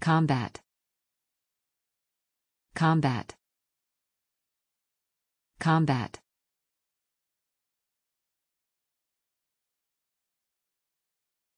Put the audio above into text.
Combat. Combat. Combat.